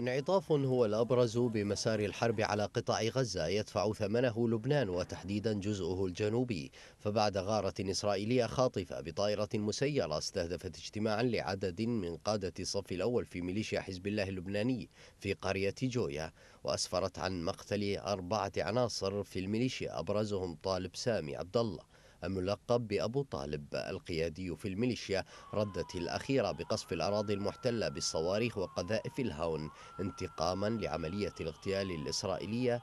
انعطاف هو الأبرز بمسار الحرب على قطاع غزة يدفع ثمنه لبنان وتحديدا جزءه الجنوبي فبعد غارة إسرائيلية خاطفة بطائرة مسيرة استهدفت اجتماعا لعدد من قادة الصف الأول في ميليشيا حزب الله اللبناني في قرية جويا وأسفرت عن مقتل أربعة عناصر في الميليشيا أبرزهم طالب سامي عبد الله الملقب بأبو طالب القيادي في الميليشيا ردت الأخيرة بقصف الأراضي المحتلة بالصواريخ وقذائف الهاون انتقاما لعملية الاغتيال الإسرائيلية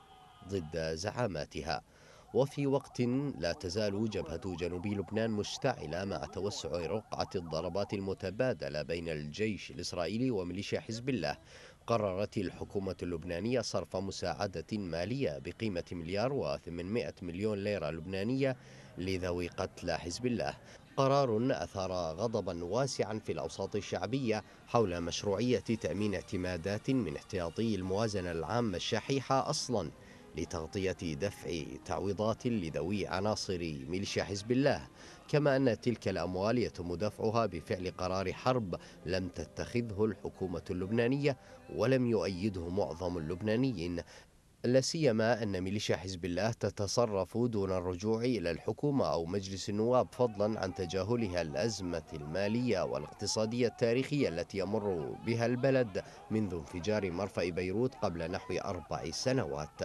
ضد زعاماتها وفي وقت لا تزال جبهة جنوب لبنان مشتعلة مع توسع رقعة الضربات المتبادلة بين الجيش الإسرائيلي وميليشيا حزب الله قررت الحكومة اللبنانية صرف مساعدة مالية بقيمة مليار و800 مليون ليرة لبنانية لذوي قتلى حزب الله قرار أثار غضبا واسعا في الأوساط الشعبية حول مشروعية تأمين اعتمادات من احتياطي الموازنة العامة الشحيحة أصلاً لتغطية دفع تعويضات لذوي عناصر ميليشيا حزب الله كما أن تلك الأموال يتم دفعها بفعل قرار حرب لم تتخذه الحكومة اللبنانية ولم يؤيده معظم اللبنانيين لا سيما أن ميليشيا حزب الله تتصرف دون الرجوع إلى الحكومة أو مجلس النواب فضلا عن تجاهلها الأزمة المالية والاقتصادية التاريخية التي يمر بها البلد منذ انفجار مرفأ بيروت قبل نحو أربع سنوات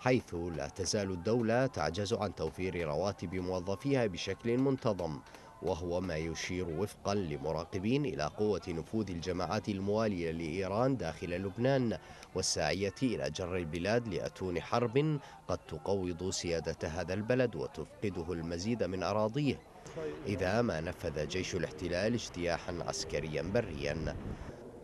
حيث لا تزال الدولة تعجز عن توفير رواتب موظفيها بشكل منتظم وهو ما يشير وفقا لمراقبين إلى قوة نفوذ الجماعات الموالية لإيران داخل لبنان والساعية إلى جر البلاد لأتون حرب قد تقوض سيادة هذا البلد وتفقده المزيد من أراضيه إذا ما نفذ جيش الاحتلال اجتياحا عسكريا بريا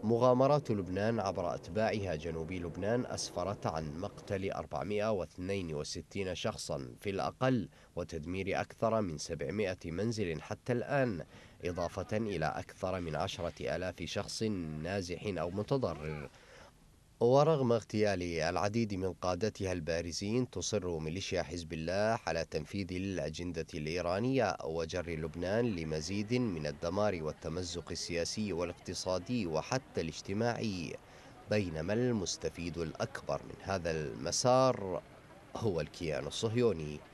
مغامرات لبنان عبر أتباعها جنوبي لبنان أسفرت عن مقتل 462 شخصا في الأقل وتدمير أكثر من 700 منزل حتى الآن إضافة إلى أكثر من 10 ألاف شخص نازح أو متضرر ورغم اغتيال العديد من قادتها البارزين تصر ميليشيا حزب الله على تنفيذ الأجندة الإيرانية وجر لبنان لمزيد من الدمار والتمزق السياسي والاقتصادي وحتى الاجتماعي بينما المستفيد الأكبر من هذا المسار هو الكيان الصهيوني